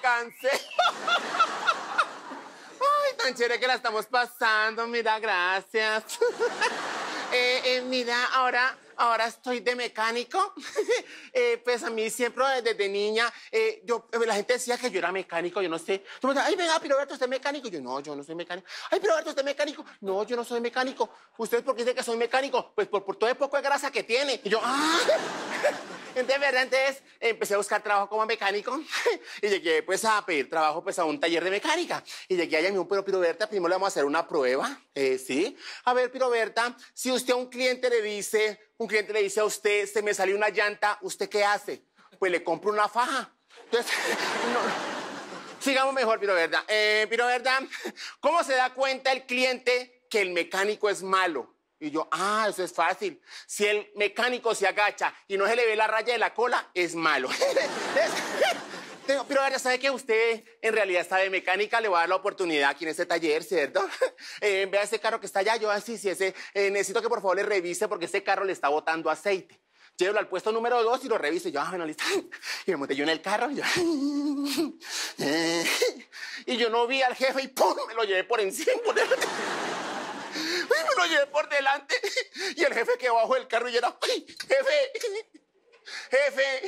Ay, tan chévere que la estamos pasando. Mira, gracias. Eh, eh, mira, ahora ahora estoy de mecánico. Eh, pues a mí siempre desde niña, eh, yo, pues, la gente decía que yo era mecánico, yo no sé. Tú me ay, venga, Piroberto, ¿usted es mecánico? Yo, no, yo no soy mecánico. Ay, Piroberto, ¿usted es mecánico? No, yo no soy mecánico. ¿Ustedes por qué dice que soy mecánico? Pues por, por todo el poco de grasa que tiene. Y yo, ah. Entonces, ¿verdad? Entonces empecé a buscar trabajo como mecánico y llegué pues a pedir trabajo pues a un taller de mecánica. Y llegué allá y a dijo, pero Piroberta, primero le vamos a hacer una prueba, eh, ¿sí? A ver, Piroberta, si usted a un cliente le dice, un cliente le dice a usted, se me salió una llanta, ¿usted qué hace? Pues le compro una faja. Entonces, no, Sigamos mejor, pero Verdad. Eh, ¿cómo se da cuenta el cliente que el mecánico es malo? Y yo, ah, eso es fácil. Si el mecánico se agacha y no se le ve la raya de la cola, es malo. pero ya sabe que usted en realidad está de mecánica, le voy a dar la oportunidad aquí en este taller, ¿cierto? Eh, Ve a ese carro que está allá, yo así, si ese, eh, necesito que por favor le revise porque ese carro le está botando aceite. Llévelo al puesto número dos y lo revise. yo, ah, bueno, listo. Y me monté yo en el carro. Y yo, eh, y yo no vi al jefe y ¡pum! Me lo llevé por encima. Y me lo llevé por delante. Y el jefe quedó bajo el carro y yo era, jefe! ¡Jefe!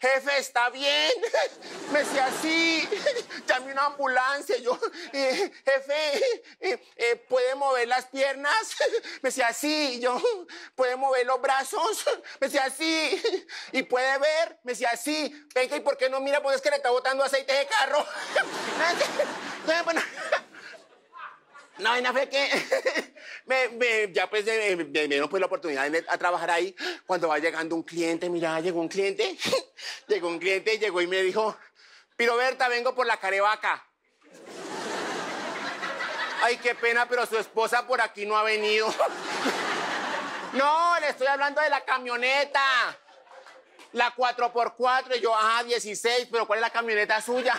jefe, ¿está bien? Me decía, sí, llamé una ambulancia, yo, eh, jefe, eh, eh, ¿puede mover las piernas? Me decía, sí, yo, ¿puede mover los brazos? Me decía, así. ¿y puede ver? Me decía, así. venga, ¿y por qué no mira? Pues es que le está botando aceite de carro. Pues la vaina que me, ya pues me, dieron pues la oportunidad de a trabajar ahí. Cuando va llegando un cliente, mira, llegó un cliente, llegó un cliente, llegó y me dijo, Piroberta, vengo por la carevaca. Ay, qué pena, pero su esposa por aquí no ha venido. no, le estoy hablando de la camioneta. La 4x4, y yo, ajá, ah, 16, pero ¿cuál es la camioneta suya?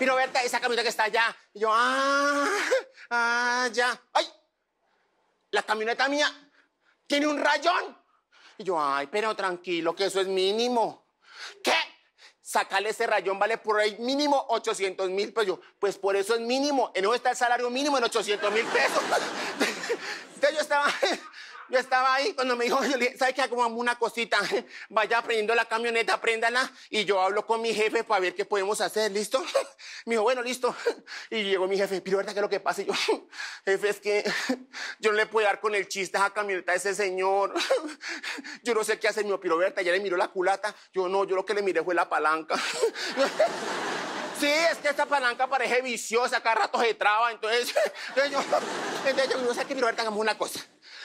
Y esa camioneta que está allá. Y yo, ah, ah, ya. ¡Ay! La camioneta mía tiene un rayón. Y yo, ay, pero tranquilo, que eso es mínimo. ¿Qué? Sacarle ese rayón vale por ahí mínimo 800 mil pesos. Pues por eso es mínimo. En eso está el salario mínimo en 800 mil pesos. Entonces yo estaba yo estaba ahí cuando me dijo, ¿sabes qué? Hago una cosita. Vaya aprendiendo la camioneta, préndala. Y yo hablo con mi jefe para ver qué podemos hacer, ¿listo? Me dijo, bueno, listo. Y llegó mi jefe, Piroberta, ¿qué es lo que pasa, y yo, jefe, es que yo no le puedo dar con el chiste a esa camioneta a ese señor. Yo no sé qué hacer, mi piroberta, ya le miró la culata. Yo no, yo lo que le miré fue la palanca. Sí, es que esta palanca parece viciosa, cada rato se traba, entonces, entonces, yo, entonces yo, yo, sé que mi hagamos una cosa.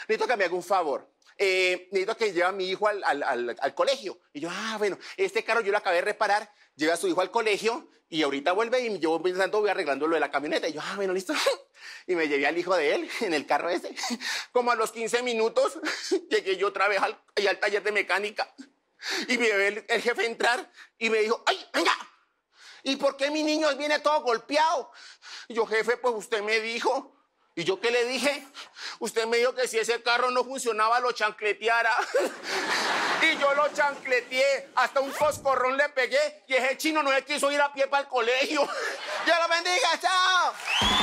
Necesito que me haga un favor. Eh, necesito que lleve a mi hijo al, al, al, colegio. Y yo, ah, bueno, este carro yo lo acabé de reparar, llevé a su hijo al colegio y ahorita vuelve y yo pensando, voy arreglando lo de la camioneta. Y yo, ah, bueno, listo. Y me llevé al hijo de él en el carro ese. Como a los 15 minutos, llegué yo otra vez al, al taller de mecánica y me ve el, el jefe entrar y me dijo, ay, venga, ¿Y por qué mi niño viene todo golpeado? Y yo, jefe, pues usted me dijo. ¿Y yo qué le dije? Usted me dijo que si ese carro no funcionaba, lo chancleteara. y yo lo chancleteé. Hasta un coscorrón le pegué. Y ese chino no le quiso ir a pie para el colegio. ¡Yo lo bendiga! ¡Chao!